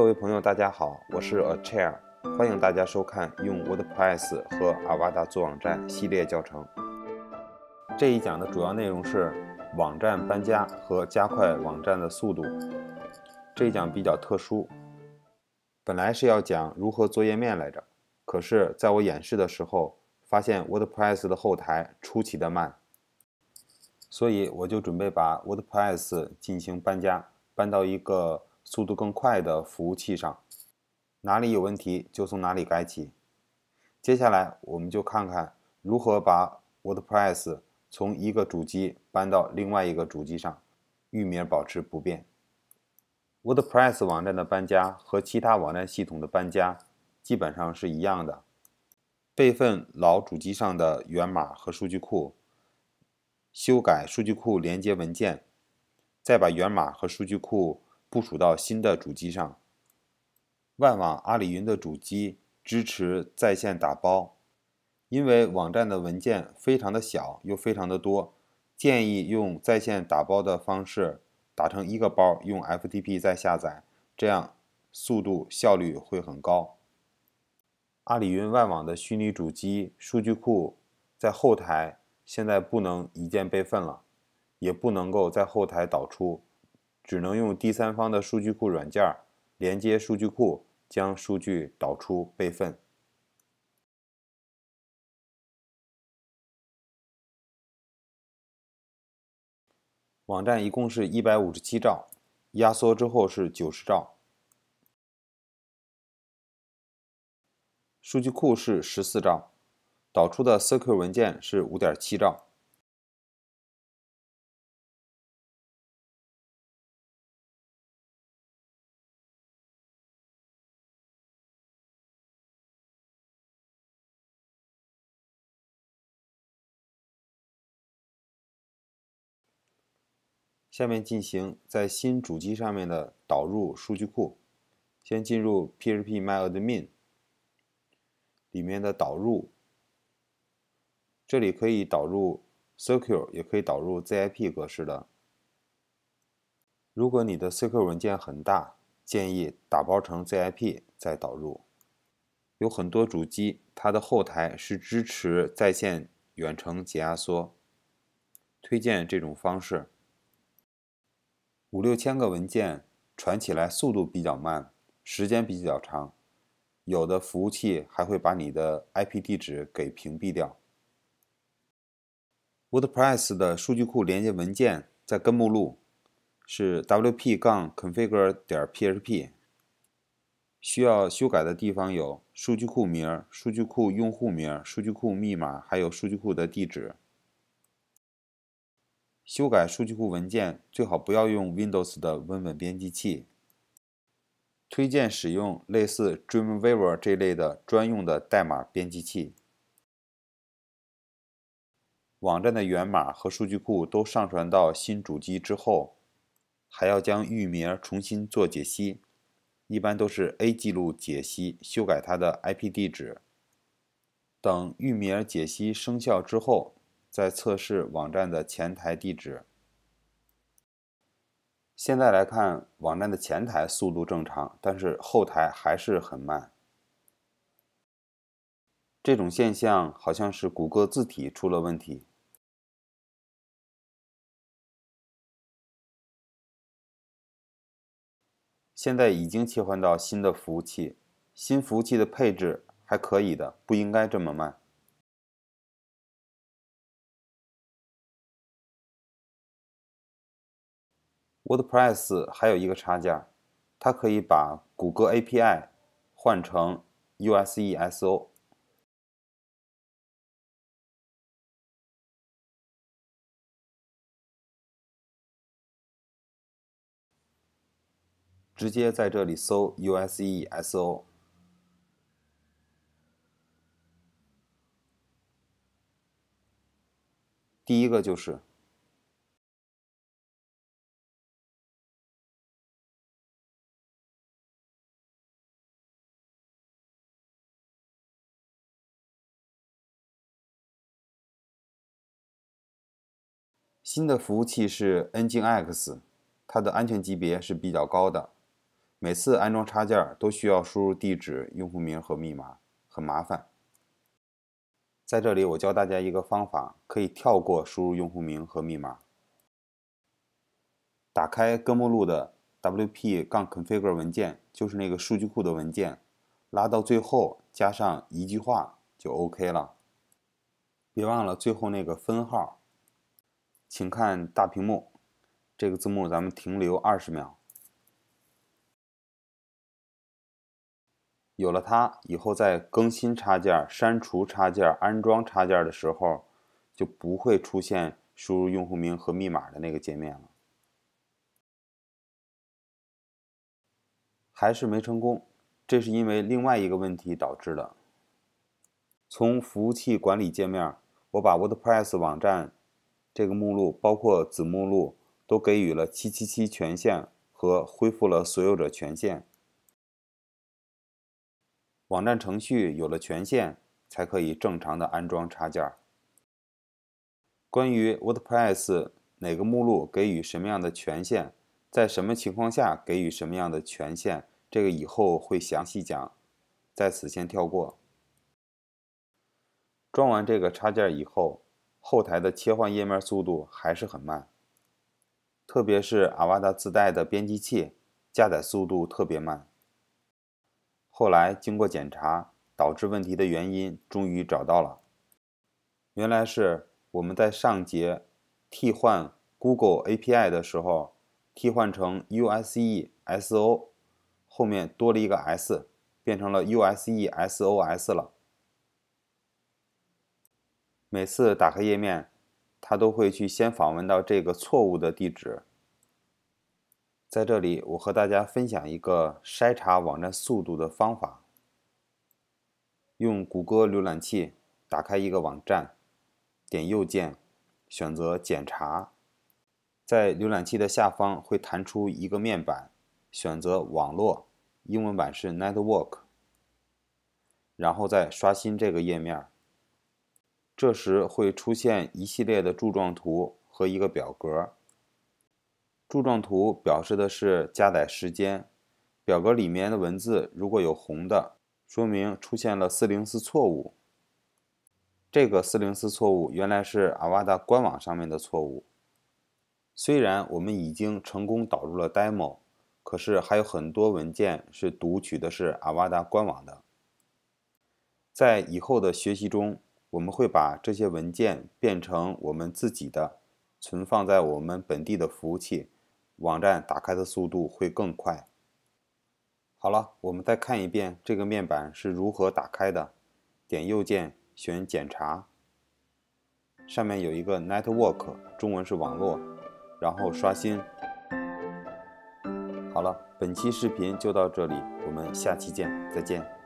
各位朋友，大家好，我是 Achair，欢迎大家收看用 WordPress 和 a v a d a 做网站系列教程。这一讲的主要内容是网站搬家和加快网站的速度。这一讲比较特殊，本来是要讲如何做页面来着，可是在我演示的时候，发现 WordPress 的后台出奇的慢，所以我就准备把 WordPress 进行搬家，搬到一个。速度更快的服务器上，哪里有问题就从哪里改起。接下来，我们就看看如何把 WordPress 从一个主机搬到另外一个主机上，域名保持不变。WordPress 网站的搬家和其他网站系统的搬家基本上是一样的：备份老主机上的源码和数据库，修改数据库连接文件，再把源码和数据库。部署到新的主机上。万网阿里云的主机支持在线打包，因为网站的文件非常的小又非常的多，建议用在线打包的方式打成一个包，用 FTP 再下载，这样速度效率会很高。阿里云万网的虚拟主机数据库在后台现在不能一键备份了，也不能够在后台导出。只能用第三方的数据库软件连接数据库，将数据导出备份。网站一共是一百五十七兆，压缩之后是九十兆。数据库是十四兆，导出的 SQL 文件是五点七兆。下面进行在新主机上面的导入数据库。先进入 PHP MyAdmin 里面的导入，这里可以导入 SQL，也可以导入 ZIP 格式的。如果你的 SQL 文件很大，建议打包成 ZIP 再导入。有很多主机它的后台是支持在线远程解压缩，推荐这种方式。五六千个文件传起来速度比较慢，时间比较长，有的服务器还会把你的 IP 地址给屏蔽掉。WordPress 的数据库连接文件在根目录，是 wp-configure 杠点 php。需要修改的地方有数据库名、数据库用户名、数据库密码，还有数据库的地址。修改数据库文件最好不要用 Windows 的文本编辑器，推荐使用类似 Dreamweaver 这类的专用的代码编辑器。网站的源码和数据库都上传到新主机之后，还要将域名重新做解析，一般都是 A 记录解析，修改它的 IP 地址。等域名解析生效之后。在测试网站的前台地址。现在来看网站的前台速度正常，但是后台还是很慢。这种现象好像是谷歌字体出了问题。现在已经切换到新的服务器，新服务器的配置还可以的，不应该这么慢。WordPress 还有一个插件，它可以把谷歌 API 换成 USESO，直接在这里搜 USESO，第一个就是。新的服务器是 Nginx，它的安全级别是比较高的。每次安装插件都需要输入地址、用户名和密码，很麻烦。在这里，我教大家一个方法，可以跳过输入用户名和密码。打开根目录的 wp-config 文件，就是那个数据库的文件，拉到最后加上一句话就 OK 了。别忘了最后那个分号。请看大屏幕，这个字幕咱们停留二十秒。有了它以后，在更新插件、删除插件、安装插件的时候，就不会出现输入用户名和密码的那个界面了。还是没成功，这是因为另外一个问题导致的。从服务器管理界面，我把 WordPress 网站。这个目录包括子目录，都给予了七七七权限和恢复了所有者权限。网站程序有了权限，才可以正常的安装插件。关于 WordPress 哪个目录给予什么样的权限，在什么情况下给予什么样的权限，这个以后会详细讲，在此先跳过。装完这个插件以后。后台的切换页面速度还是很慢，特别是阿瓦达自带的编辑器加载速度特别慢。后来经过检查，导致问题的原因终于找到了，原来是我们在上节替换 Google API 的时候，替换成 USESO，后面多了一个 S，变成了 USESOS 了。每次打开页面，它都会去先访问到这个错误的地址。在这里，我和大家分享一个筛查网站速度的方法：用谷歌浏览器打开一个网站，点右键，选择检查，在浏览器的下方会弹出一个面板，选择网络（英文版是 Network），然后再刷新这个页面。这时会出现一系列的柱状图和一个表格。柱状图表示的是加载时间，表格里面的文字如果有红的，说明出现了404错误。这个404错误原来是阿瓦达官网上面的错误。虽然我们已经成功导入了 demo，可是还有很多文件是读取的是阿瓦达官网的。在以后的学习中。我们会把这些文件变成我们自己的，存放在我们本地的服务器，网站打开的速度会更快。好了，我们再看一遍这个面板是如何打开的，点右键选检查，上面有一个 Network，中文是网络，然后刷新。好了，本期视频就到这里，我们下期见，再见。